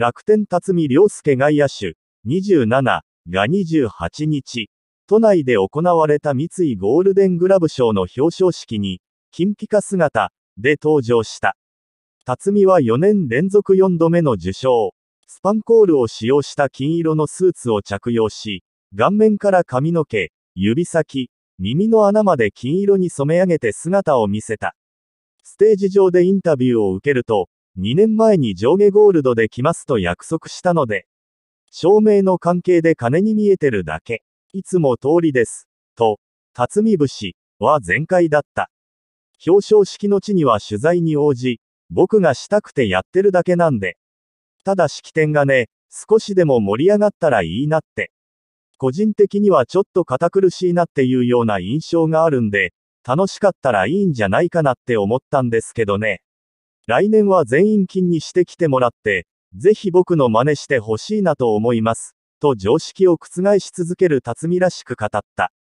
楽天辰巳良介外野手27が28日、都内で行われた三井ゴールデングラブ賞の表彰式に、金ピカ姿で登場した。辰巳は4年連続4度目の受賞。スパンコールを使用した金色のスーツを着用し、顔面から髪の毛、指先、耳の穴まで金色に染め上げて姿を見せた。ステージ上でインタビューを受けると、2年前に上下ゴールドで来ますと約束したので、照明の関係で金に見えてるだけ。いつも通りです。と、辰巳節は全開だった。表彰式の地には取材に応じ、僕がしたくてやってるだけなんで。ただ式典がね、少しでも盛り上がったらいいなって。個人的にはちょっと堅苦しいなっていうような印象があるんで、楽しかったらいいんじゃないかなって思ったんですけどね。来年は全員金にしてきてもらって、ぜひ僕の真似してほしいなと思います。と常識を覆し続ける辰巳らしく語った。